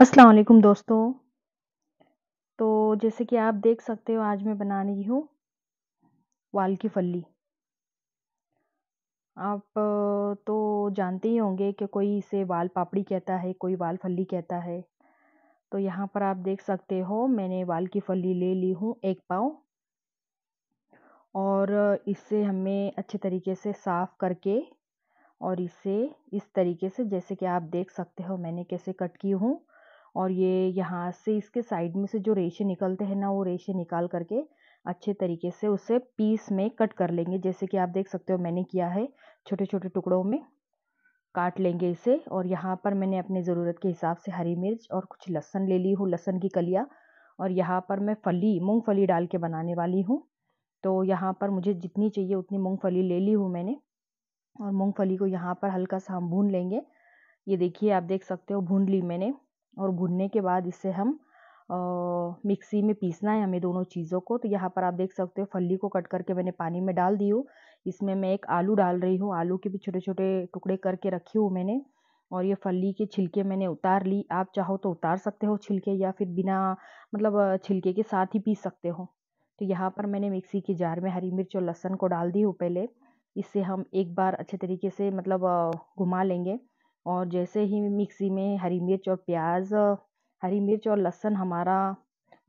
असलकुम दोस्तों तो जैसे कि आप देख सकते हो आज मैं बना रही हूँ वाल की फली आप तो जानते ही होंगे कि कोई इसे वाल पापड़ी कहता है कोई वाल फली कहता है तो यहाँ पर आप देख सकते हो मैंने वाल की फली ले ली हूँ एक पाव और इसे हमें अच्छे तरीके से साफ़ करके और इसे इस तरीके से जैसे कि आप देख सकते हो मैंने कैसे कट की हूँ और ये यहाँ से इसके साइड में से जो रेशे निकलते हैं ना वो रेशे निकाल करके अच्छे तरीके से उसे पीस में कट कर लेंगे जैसे कि आप देख सकते हो मैंने किया है छोटे छोटे टुकड़ों में काट लेंगे इसे और यहाँ पर मैंने अपने ज़रूरत के हिसाब से हरी मिर्च और कुछ लहसन ले ली हूँ लहसन की कलिया और यहाँ पर मैं फली मूँगफली डाल के बनाने वाली हूँ तो यहाँ पर मुझे जितनी चाहिए उतनी मूँगफली ले ली हूँ मैंने और मूँगफली को यहाँ पर हल्का सा हम भून लेंगे ये देखिए आप देख सकते हो भून ली मैंने और भुनने के बाद इसे हम मिक्सी में पीसना है हमें दोनों चीज़ों को तो यहाँ पर आप देख सकते हो फली को कट करके मैंने पानी में डाल दी हूँ इसमें मैं एक आलू डाल रही हूँ आलू के भी छोटे छोटे टुकड़े करके रखे हूँ मैंने और ये फली के छिलके मैंने उतार ली आप चाहो तो उतार सकते हो छिलके या फिर बिना मतलब छिलके के साथ ही पीस सकते हो तो यहाँ पर मैंने मिक्सी के जार में हरी मिर्च और लहसुन को डाल दी हूँ पहले इससे हम एक बार अच्छे तरीके से मतलब घुमा लेंगे और जैसे ही मिक्सी में हरी मिर्च और प्याज़ हरी मिर्च और लहसुन हमारा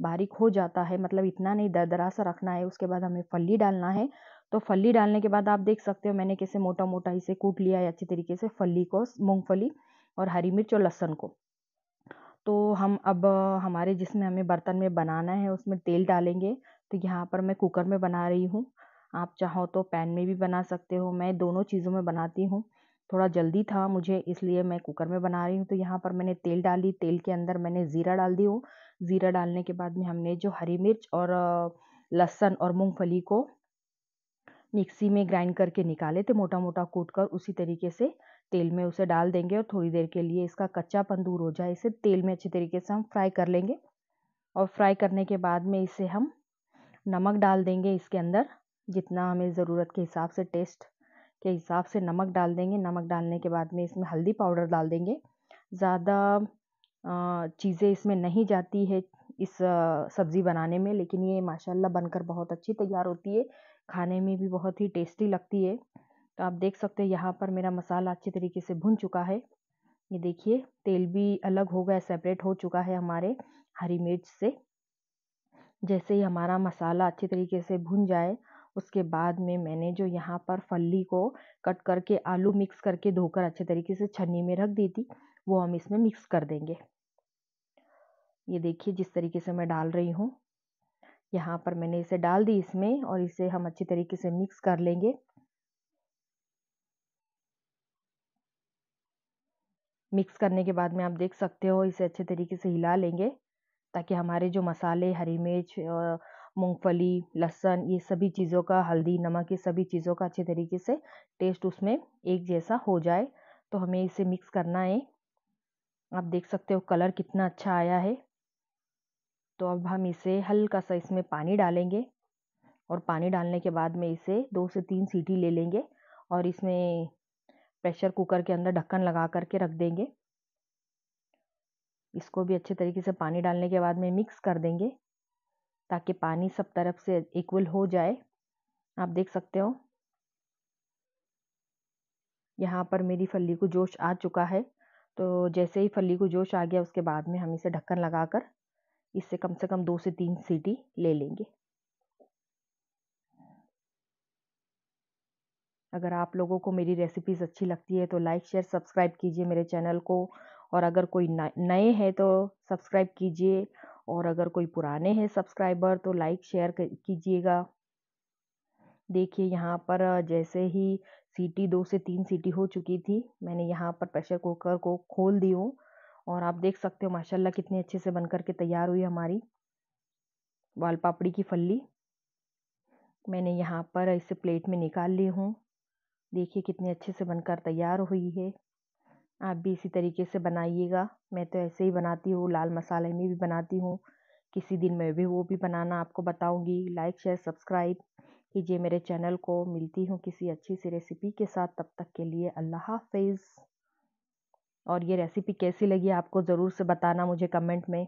बारीक हो जाता है मतलब इतना नहीं दरदरा सा रखना है उसके बाद हमें फली डालना है तो फली डालने के बाद आप देख सकते हो मैंने कैसे मोटा मोटा इसे कूट लिया है अच्छी तरीके से फली को मूँगफली और हरी मिर्च और लहसुन को तो हम अब हमारे जिसमें हमें बर्तन में बनाना है उसमें तेल डालेंगे तो यहाँ पर मैं कुकर में बना रही हूँ आप चाहो तो पैन में भी बना सकते हो मैं दोनों चीज़ों में बनाती हूँ थोड़ा जल्दी था मुझे इसलिए मैं कुकर में बना रही हूँ तो यहाँ पर मैंने तेल डाली तेल के अंदर मैंने ज़ीरा डाल दी हूँ ज़ीरा डालने के बाद में हमने जो हरी मिर्च और लहसुन और मूँगफली को मिक्सी में ग्राइंड करके निकाले थे मोटा मोटा कूट कर उसी तरीके से तेल में उसे डाल देंगे और थोड़ी देर के लिए इसका कच्चापन दूर हो जाए इसे तेल में अच्छी तरीके से हम फ्राई कर लेंगे और फ्राई करने के बाद में इसे हम नमक डाल देंगे इसके अंदर जितना हमें ज़रूरत के हिसाब से टेस्ट के हिसाब से नमक डाल देंगे नमक डालने के बाद में इसमें हल्दी पाउडर डाल देंगे ज़्यादा चीज़ें इसमें नहीं जाती है इस सब्ज़ी बनाने में लेकिन ये माशाल्लाह बनकर बहुत अच्छी तैयार होती है खाने में भी बहुत ही टेस्टी लगती है तो आप देख सकते हैं यहाँ पर मेरा मसाला अच्छी तरीके से भुन चुका है ये देखिए तेल भी अलग हो गया सेपरेट हो चुका है हमारे हरी मिर्च से जैसे ही हमारा मसाला अच्छी तरीके से भुन जाए उसके बाद में मैंने जो यहाँ पर फली को कट करके आलू मिक्स करके धोकर अच्छे तरीके से छन्नी में रख दी थी वो हम इसमें मिक्स कर देंगे ये देखिए जिस तरीके से मैं डाल रही हूँ यहाँ पर मैंने इसे डाल दी इसमें और इसे हम अच्छी तरीके से मिक्स कर लेंगे मिक्स करने के बाद में आप देख सकते हो इसे अच्छे तरीके से हिला लेंगे ताकि हमारे जो मसाले हरी मिर्च मूँगफली लहसुन ये सभी चीज़ों का हल्दी नमक ये सभी चीज़ों का अच्छे तरीके से टेस्ट उसमें एक जैसा हो जाए तो हमें इसे मिक्स करना है आप देख सकते हो कलर कितना अच्छा आया है तो अब हम इसे हल्का सा इसमें पानी डालेंगे और पानी डालने के बाद में इसे दो से तीन सीटी ले लेंगे और इसमें प्रेशर कुकर के अंदर ढक्कन लगा करके रख देंगे इसको भी अच्छे तरीके से पानी डालने के बाद में मिक्स कर देंगे ताकि पानी सब तरफ से इक्वल हो जाए आप देख सकते हो यहाँ पर मेरी फली को जोश आ चुका है तो जैसे ही फली को जोश आ गया उसके बाद में हम इसे ढक्कन लगाकर इससे कम से कम दो से तीन सीटी ले लेंगे अगर आप लोगों को मेरी रेसिपीज़ अच्छी लगती है तो लाइक शेयर सब्सक्राइब कीजिए मेरे चैनल को और अगर कोई नए हैं तो सब्सक्राइब कीजिए और अगर कोई पुराने हैं सब्सक्राइबर तो लाइक शेयर कीजिएगा देखिए यहाँ पर जैसे ही सीटी दो से तीन सीटी हो चुकी थी मैंने यहाँ पर प्रेशर कुकर को खोल दी हूँ और आप देख सकते हो माशाल्लाह कितने अच्छे से बनकर के तैयार हुई हमारी वाल पापड़ी की फली मैंने यहाँ पर इसे प्लेट में निकाल ली हूँ देखिए कितने अच्छे से बनकर तैयार हुई है आप भी इसी तरीके से बनाइएगा मैं तो ऐसे ही बनाती हूँ लाल मसाले में भी बनाती हूँ किसी दिन मैं भी वो भी बनाना आपको बताऊँगी लाइक शेयर सब्सक्राइब कीजिए मेरे चैनल को मिलती हूँ किसी अच्छी सी रेसिपी के साथ तब तक के लिए अल्लाह हाफिज़ और ये रेसिपी कैसी लगी आपको ज़रूर से बताना मुझे कमेंट में